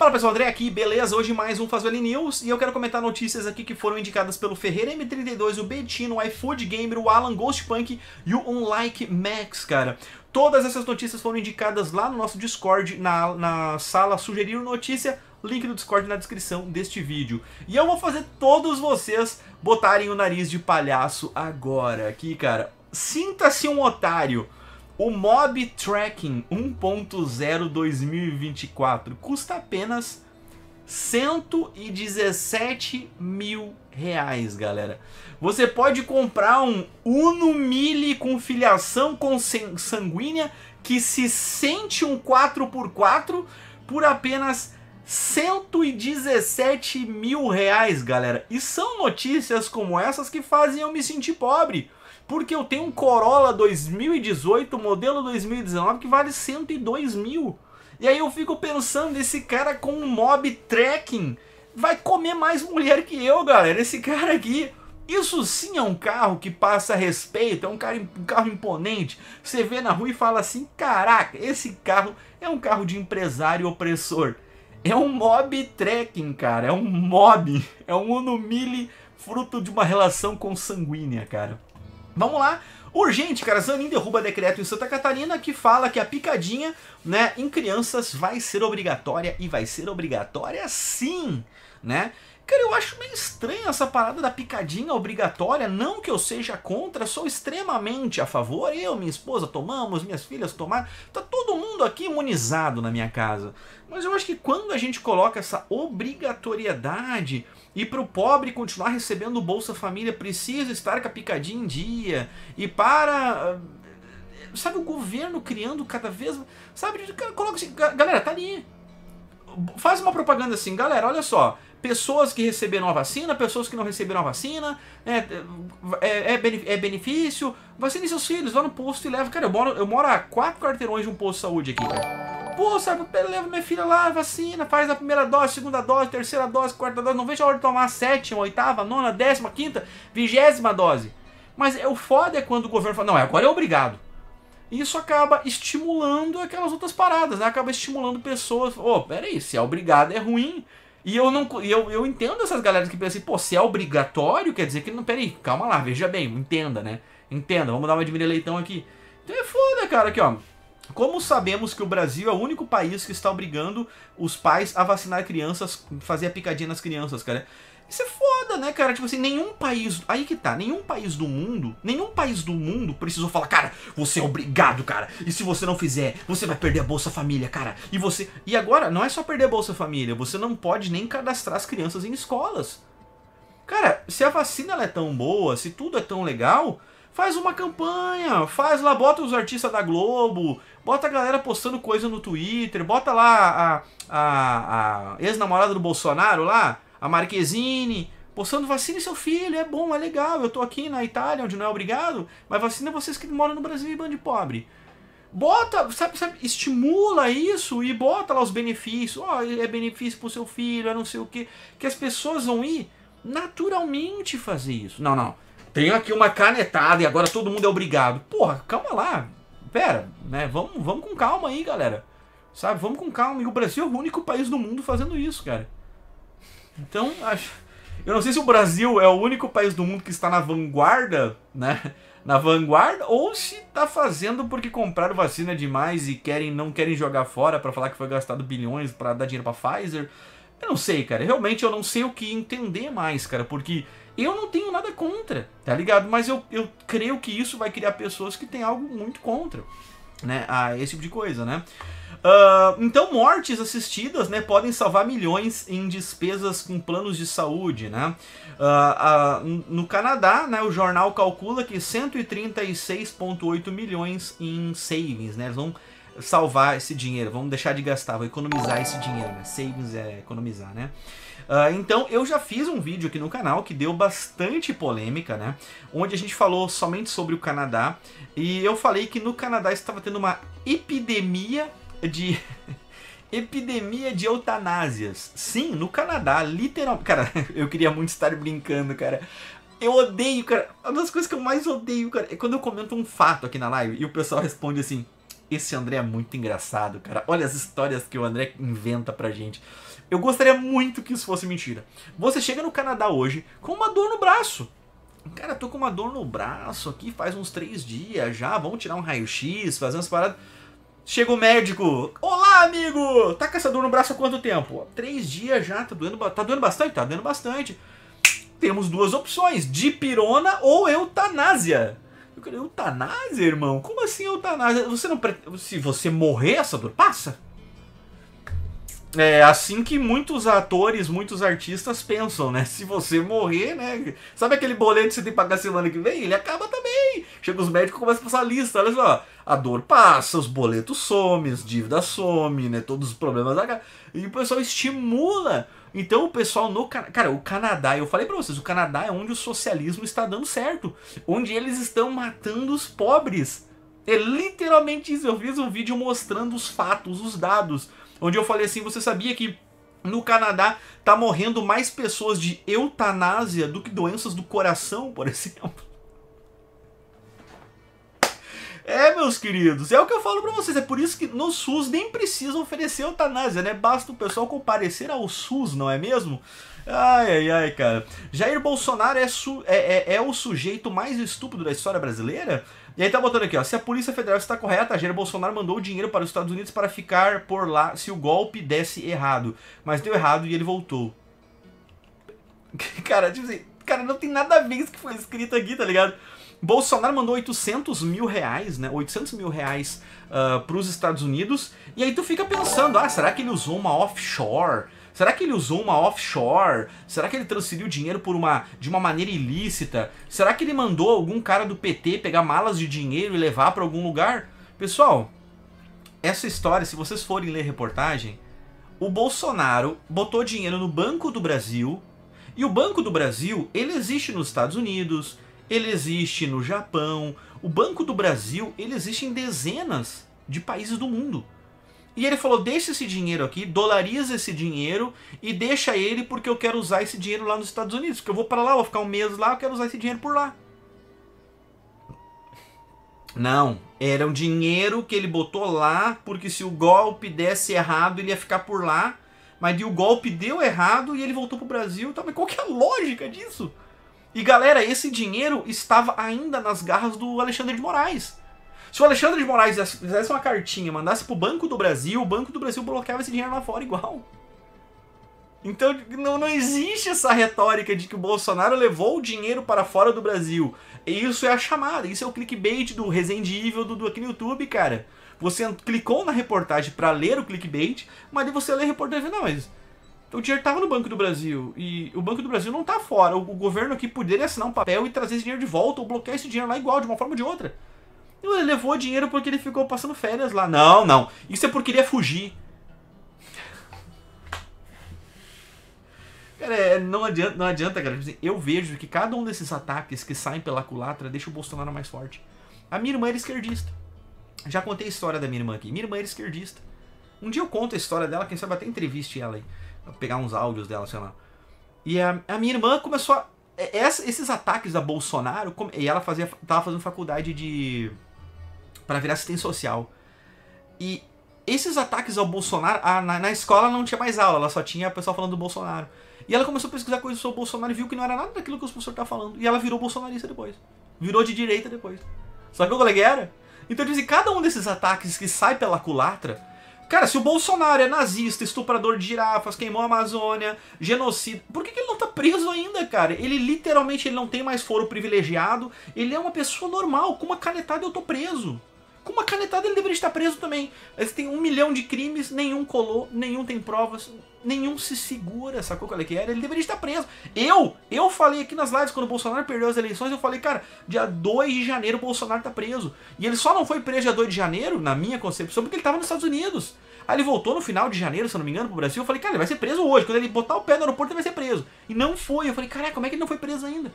Fala pessoal, André aqui, beleza? Hoje mais um Fazoli News e eu quero comentar notícias aqui que foram indicadas pelo Ferreira M32, o Bettino, o iFood Gamer, o Alan Ghostpunk e o Unlike Max, cara. Todas essas notícias foram indicadas lá no nosso Discord, na, na sala Sugerir Notícia, link do Discord na descrição deste vídeo. E eu vou fazer todos vocês botarem o nariz de palhaço agora aqui, cara. Sinta-se um otário. O Mob Tracking 1.0 2024 custa apenas 117 mil reais, galera. Você pode comprar um Uno Mille com filiação sanguínea que se sente um 4x4 por apenas 117 mil reais, galera. E são notícias como essas que fazem eu me sentir pobre. Porque eu tenho um Corolla 2018, modelo 2019, que vale 102 mil. E aí eu fico pensando, esse cara com um mob trekking vai comer mais mulher que eu, galera. Esse cara aqui, isso sim é um carro que passa respeito, é um, cara, um carro imponente. Você vê na rua e fala assim, caraca, esse carro é um carro de empresário opressor. É um mob trekking, cara. É um mob. É um uno mille fruto de uma relação consanguínea, cara. Vamos lá. Urgente, cara, Zanin derruba decreto em Santa Catarina que fala que a picadinha, né, em crianças vai ser obrigatória e vai ser obrigatória sim, né? Cara, eu acho meio estranha essa parada da picadinha obrigatória. Não que eu seja contra, sou extremamente a favor. Eu, minha esposa tomamos, minhas filhas tomaram. Tá todo mundo aqui imunizado na minha casa. Mas eu acho que quando a gente coloca essa obrigatoriedade e para o pobre continuar recebendo o Bolsa Família precisa estar com a picadinha em dia e para ah, sabe o governo criando cada vez sabe coloca assim, galera tá ali faz uma propaganda assim, galera, olha só, pessoas que receberam a vacina, pessoas que não receberam a vacina, né, é, é, é benefício, vacine seus filhos, vá no posto e leva. Cara, eu moro, eu moro a quatro quarteirões de um posto de saúde aqui, cara. Pô, sabe, leva minha filha lá, vacina, faz a primeira dose, segunda dose, terceira dose, quarta dose, não vejo a hora de tomar a sétima, oitava, nona, décima, quinta, vigésima dose. Mas é, o foda é quando o governo fala, não, agora é obrigado. E isso acaba estimulando aquelas outras paradas, né? Acaba estimulando pessoas. Ô, oh, peraí, se é obrigado é ruim. E eu não eu, eu entendo essas galeras que pensam assim, pô, se é obrigatório, quer dizer que não. Peraí, calma lá, veja bem, entenda, né? Entenda, vamos dar uma de Leitão aqui. Então é foda, cara, aqui, ó. Como sabemos que o Brasil é o único país que está obrigando os pais a vacinar crianças, fazer a picadinha nas crianças, cara? Isso é foda, né, cara? Tipo assim, nenhum país. Aí que tá, nenhum país do mundo, nenhum país do mundo precisou falar, cara, você é obrigado, cara. E se você não fizer, você vai perder a Bolsa Família, cara. E você. E agora, não é só perder a Bolsa Família, você não pode nem cadastrar as crianças em escolas. Cara, se a vacina é tão boa, se tudo é tão legal, faz uma campanha, faz lá, bota os artistas da Globo, bota a galera postando coisa no Twitter, bota lá a, a, a ex-namorada do Bolsonaro lá a Marquezine, postando vacina seu filho, é bom, é legal, eu tô aqui na Itália, onde não é obrigado, mas vacina vocês que moram no Brasil e bando de pobre. Bota, sabe, sabe, estimula isso e bota lá os benefícios. Ó, oh, é benefício pro seu filho, é não sei o que. Que as pessoas vão ir naturalmente fazer isso. Não, não. Tenho aqui uma canetada e agora todo mundo é obrigado. Porra, calma lá. Pera, né? Vamos, vamos com calma aí, galera. Sabe? Vamos com calma. E o Brasil é o único país do mundo fazendo isso, cara. Então, acho. Eu não sei se o Brasil é o único país do mundo que está na vanguarda, né? Na vanguarda, ou se está fazendo porque compraram vacina demais e querem não querem jogar fora para falar que foi gastado bilhões para dar dinheiro para Pfizer. Eu não sei, cara. Realmente eu não sei o que entender mais, cara, porque eu não tenho nada contra, tá ligado? Mas eu, eu creio que isso vai criar pessoas que têm algo muito contra, né? A esse tipo de coisa, né? Uh, então, mortes assistidas né, podem salvar milhões em despesas com planos de saúde. Né? Uh, uh, no Canadá, né, o jornal calcula que 136,8 milhões em savings. Né? Eles vão salvar esse dinheiro, vão deixar de gastar, vão economizar esse dinheiro. Né? Savings é economizar, né? Uh, então eu já fiz um vídeo aqui no canal que deu bastante polêmica, né? Onde a gente falou somente sobre o Canadá e eu falei que no Canadá estava tendo uma epidemia de epidemia de eutanásias. Sim, no Canadá, literalmente. Cara, eu queria muito estar brincando, cara. Eu odeio, cara. Uma das coisas que eu mais odeio, cara, é quando eu comento um fato aqui na live e o pessoal responde assim: Esse André é muito engraçado, cara. Olha as histórias que o André inventa pra gente. Eu gostaria muito que isso fosse mentira. Você chega no Canadá hoje com uma dor no braço. Cara, tô com uma dor no braço aqui faz uns três dias já. Vamos tirar um raio-x, fazer umas paradas. Chega o médico. Olá, amigo! Tá com essa dor no braço há quanto tempo? Três dias já, tá doendo, tá doendo bastante? Tá doendo bastante. Temos duas opções: dipirona ou eutanásia. Eu quero eutanásia, irmão? Como assim eutanásia? Você não pre... Se você morrer, essa dor passa? É assim que muitos atores, muitos artistas pensam, né? Se você morrer, né? Sabe aquele boleto que você tem que pagar semana que vem? Ele acaba também. Chega os médicos e começa a passar a lista. Olha só, a dor passa, os boletos somem, as dívidas somem, né? Todos os problemas da E o pessoal estimula. Então o pessoal no cara, o Canadá, eu falei para vocês, o Canadá é onde o socialismo está dando certo, onde eles estão matando os pobres. É literalmente isso. Eu fiz um vídeo mostrando os fatos, os dados, onde eu falei assim, você sabia que no Canadá tá morrendo mais pessoas de eutanásia do que doenças do coração, por exemplo? É, meus queridos, é o que eu falo para vocês. É por isso que no SUS nem precisa oferecer eutanásia, né? Basta o pessoal comparecer ao SUS, não é mesmo? Ai, ai, ai, cara. Jair Bolsonaro é, é, é, é o sujeito mais estúpido da história brasileira? E aí tá botando aqui, ó. Se a Polícia Federal está correta, Jair Bolsonaro mandou dinheiro para os Estados Unidos para ficar por lá se o golpe desse errado. Mas deu errado e ele voltou. Cara, tipo assim, cara, não tem nada a ver com isso que foi escrito aqui, tá ligado? Bolsonaro mandou 800 mil reais, né? 800 mil reais uh, ah, para os Estados Unidos. E aí tu fica pensando, ah, será que ele usou uma offshore? Será que ele usou uma offshore? Será que ele transferiu dinheiro por uma de uma maneira ilícita? Será que ele mandou algum cara do PT pegar malas de dinheiro e levar para algum lugar? Pessoal, essa história, se vocês forem ler reportagem, o Bolsonaro botou dinheiro no Banco do Brasil e o Banco do Brasil ele existe nos Estados Unidos, ele existe no Japão. O Banco do Brasil, ele existe em dezenas de países do mundo. E ele falou: deixa esse dinheiro aqui, dolariza esse dinheiro e deixa ele porque eu quero usar esse dinheiro lá nos Estados Unidos. Porque eu vou para lá, vou ficar um mês lá, eu quero usar esse dinheiro por lá. Não, era um dinheiro que ele botou lá porque se o golpe desse errado ele ia ficar por lá. Mas o golpe deu errado e ele voltou pro Brasil. Tá, mas qual que é a lógica disso? E galera, esse dinheiro estava ainda nas garras do Alexandre de Moraes. Se o Alexandre de Moraes fizesse uma cartinha, mandasse pro Banco do Brasil, o Banco do Brasil bloqueava esse dinheiro lá fora igual. Então não, não existe essa retórica de que o Bolsonaro levou o dinheiro para fora do Brasil. E isso é a chamada, isso é o clickbait do Resendível do, do aqui no YouTube, cara. Você clicou na reportagem para ler o clickbait, mas aí você lê a reportagem, não, mas o dinheiro estava no Banco do Brasil e o Banco do Brasil não tá fora. O, governo aqui poderia assinar um papel e trazer esse dinheiro de volta ou bloquear esse dinheiro lá igual, de uma forma ou de outra. Então, ele levou o dinheiro porque ele ficou passando férias lá. Não, não. Isso é porque ele ia é fugir. Cara, é, não adianta, não adianta, cara. Tipo assim, eu vejo que cada um desses ataques que saem pela culatra deixa o Bolsonaro mais forte. A minha irmã era esquerdista. Já contei a história da minha irmã aqui. Minha irmã era esquerdista. Um dia eu conto a história dela, quem sabe até entreviste ela aí pegar uns áudios dela, sei lá. E a, a minha irmã começou a. É, essa, esses ataques a Bolsonaro. E ela fazia, tava fazendo faculdade de. para virar assistente social. E esses ataques ao Bolsonaro. A, na, na, escola não tinha mais aula, ela só tinha o pessoal falando do Bolsonaro. E ela começou a pesquisar coisas sobre o Bolsonaro e viu que não era nada daquilo que o professor tá falando. E ela virou bolsonarista depois. Virou de direita depois. Sabe o que era? Então, eu disse, cada um desses ataques que sai pela culatra Cara, se o Bolsonaro é nazista, estuprador de girafas, queimou a Amazônia, genocida, por que, que ele não tá preso ainda, cara? Ele literalmente ele não tem mais foro privilegiado, ele é uma pessoa normal, com uma canetada eu tô preso. Com uma canetada ele deveria estar preso também. Mas tem um milhão de crimes, nenhum colou, nenhum tem provas, nenhum se segura, sacou qual é que era? Ele deveria estar preso. Eu, eu falei aqui nas lives, quando o Bolsonaro perdeu as eleições, eu falei, cara, dia 2 de janeiro o Bolsonaro tá preso. E ele só não foi preso dia 2 de janeiro, na minha concepção, porque ele tava nos Estados Unidos. Aí ele voltou no final de janeiro, se eu não me engano, pro Brasil. Eu falei, cara, ele vai ser preso hoje. Quando ele botar o pé no aeroporto, ele vai ser preso. E não foi. Eu falei, caraca, como é que ele não foi preso ainda?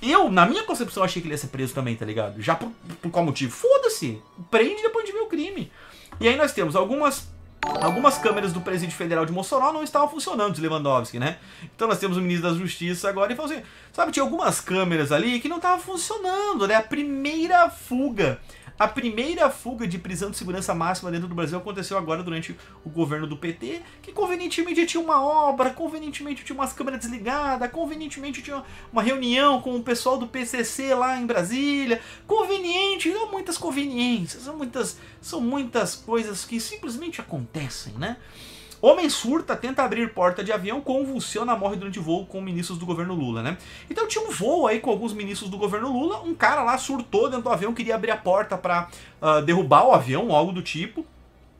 Eu, na minha concepção, achei que ele ia ser preso também, tá ligado? Já por, por qual motivo? Foda-se! Prende depois de ver o crime. E aí nós temos algumas Algumas câmeras do Presídio Federal de Mossoró não estavam funcionando, de Lewandowski, né? Então nós temos o ministro da Justiça agora e falou assim: sabe, tinha algumas câmeras ali que não estavam funcionando, né? A primeira fuga. A primeira fuga de prisão de segurança máxima dentro do Brasil aconteceu agora durante o governo do PT, que convenientemente tinha uma obra, convenientemente tinha umas câmeras desligadas, convenientemente tinha uma reunião com o pessoal do PCC lá em Brasília. Conveniente, são muitas conveniências, são muitas, são muitas coisas que simplesmente acontecem, né? Homem surta, tenta abrir porta de avião, convulsiona, morre durante voo com ministros do governo Lula, né? Então tinha um voo aí com alguns ministros do governo Lula, um cara lá surtou dentro do avião, queria abrir a porta para uh, ah, derrubar o avião, algo do tipo.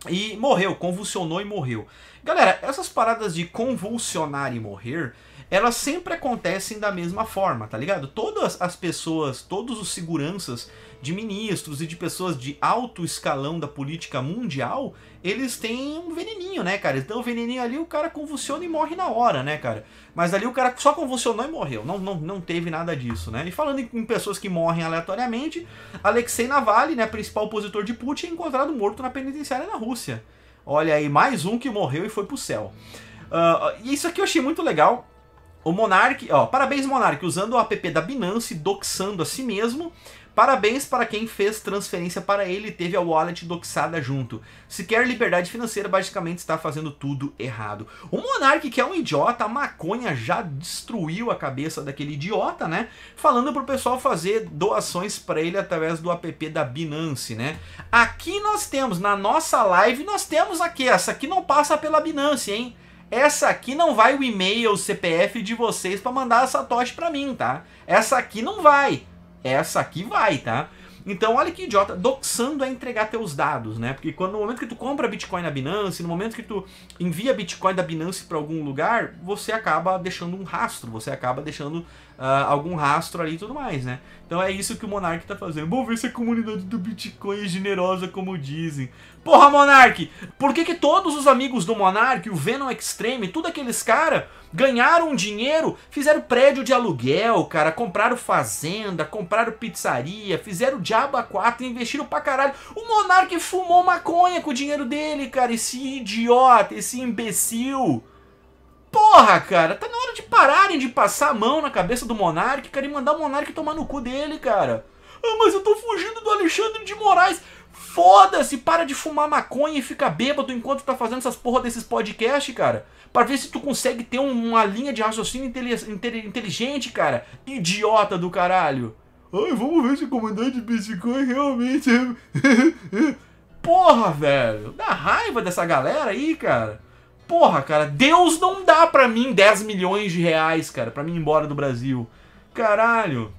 E morreu, convulsionou e morreu. Galera, essas paradas de convulsionar e morrer, elas sempre acontecem da mesma forma, tá ligado? Todas as pessoas, todos os seguranças de ministros e de pessoas de alto escalão da política mundial, eles têm um veneninho, né, cara? Então o veneninho ali, o cara convulsiona e morre na hora, né, cara? Mas ali o cara só convulsionou e morreu. Não, não, não teve nada disso, né? E falando em, pessoas que morrem aleatoriamente, Alexei Navalny, né, principal opositor de Putin, é encontrado morto na penitenciária na Rússia. Olha aí, mais um que morreu e foi pro céu. Uh, isso aqui eu achei muito legal. O Monark, ó, parabéns Monark, usando o app da Binance, doxando a si mesmo. Parabéns para quem fez transferência para ele e teve a wallet doxada junto. Se quer liberdade financeira, basicamente está fazendo tudo errado. O Monark, que é um idiota, a maconha já destruiu a cabeça daquele idiota, né? Falando pro pessoal fazer doações para ele através do app da Binance, né? Aqui nós temos, na nossa live, nós temos aqui, essa aqui não passa pela Binance, hein? Essa aqui não vai o e-mail, o CPF de vocês para mandar a Satoshi para mim, tá? Essa aqui não vai essa aqui vai, tá? Então olha que idiota, doxando é entregar teus dados, né? Porque quando no momento que tu compra Bitcoin na Binance, no momento que tu envia Bitcoin da Binance para algum lugar, você acaba deixando um rastro, você acaba deixando uh, algum rastro ali e tudo mais, né? Então é isso que o Monark tá fazendo. Vou ver se a comunidade do Bitcoin é generosa como dizem. Porra, Monark! Por que, que todos os amigos do Monark, o Venom Extreme, tudo aqueles caras ganharam dinheiro, fizeram prédio de aluguel, cara, compraram fazenda, compraram pizzaria, fizeram diabo a quatro, investiram pra caralho. O Monark fumou maconha com o dinheiro dele, cara, esse idiota, esse imbecil. Porra, cara, tá na hora de pararem de passar a mão na cabeça do Monarque cara, e mandar o Monarque tomar no cu dele, cara. Ah, mas eu tô fugindo do Alexandre de Moraes. Foda-se, para de fumar maconha e fica bêbado enquanto tá fazendo essas porra desses podcasts, cara. Pra ver se tu consegue ter uma linha de raciocínio inteligente, cara. Idiota do caralho. Ai, vamos ver se o comandante Bitcoin é realmente. porra, velho. Dá raiva dessa galera aí, cara. Porra, cara, Deus não dá pra mim 10 milhões de reais, cara, pra mim ir embora do Brasil. Caralho.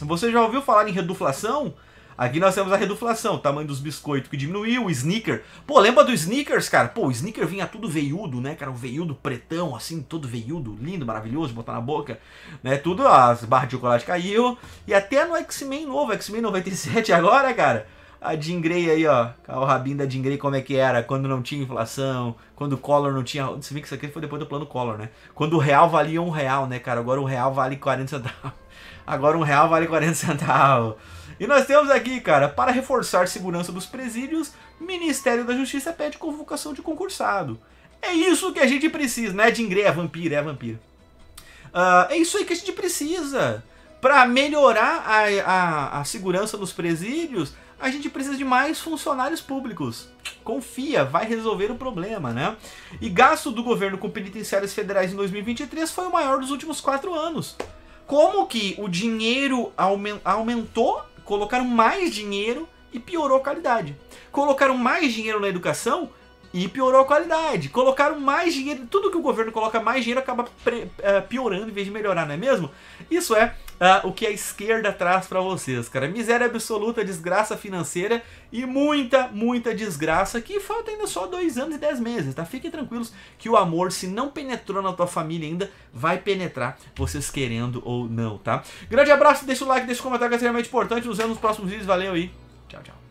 Você já ouviu falar em reduflação? Aqui nós temos a reduflação, o tamanho dos biscoitos que diminuiu, o sneaker. Pô, lembra do sneakers, cara? Pô, o sneaker vinha tudo veiudo, né, cara? o veiudo pretão, assim, todo veiudo, lindo, maravilhoso, botar na boca, né? Tudo, as barras de chocolate caiu. E até no X-Men novo, X-Men 97 agora, cara a Jean Grey aí, ó. O rabinho da Jean Grey, como é que era? Quando não tinha inflação, quando o Collor não tinha. Se bem que isso aqui foi depois do plano Collor, né? Quando o real valia um real, né, cara? Agora um real vale 40 centavos. Agora um real vale 40 centavos. E nós temos aqui, cara, para reforçar a segurança dos presídios, Ministério da Justiça pede convocação de concursado. É isso que a gente precisa, né? Jean Grey é vampira, é vampira. Uh, é isso aí que a gente precisa para melhorar a, a, a segurança dos presídios, a gente precisa de mais funcionários públicos. Confia, vai resolver o problema, né? E gasto do governo com penitenciárias federais em 2023 foi o maior dos últimos quatro anos. Como que o dinheiro aumentou, colocaram mais dinheiro e piorou a qualidade? Colocaram mais dinheiro na educação e piorou a qualidade. Colocaram mais dinheiro, tudo que o governo coloca mais dinheiro acaba é, piorando em vez de melhorar, não é mesmo? Isso é uh, o que a esquerda traz para vocês, cara. Miséria absoluta, desgraça financeira e muita, muita desgraça que falta ainda só dois anos e dez meses, tá? Fiquem tranquilos que o amor, se não penetrou na tua família ainda, vai penetrar, vocês querendo ou não, tá? Grande abraço, deixa o like, deixa o comentário que é extremamente importante. Nos vemos nos próximos vídeos, valeu aí. Tchau, tchau.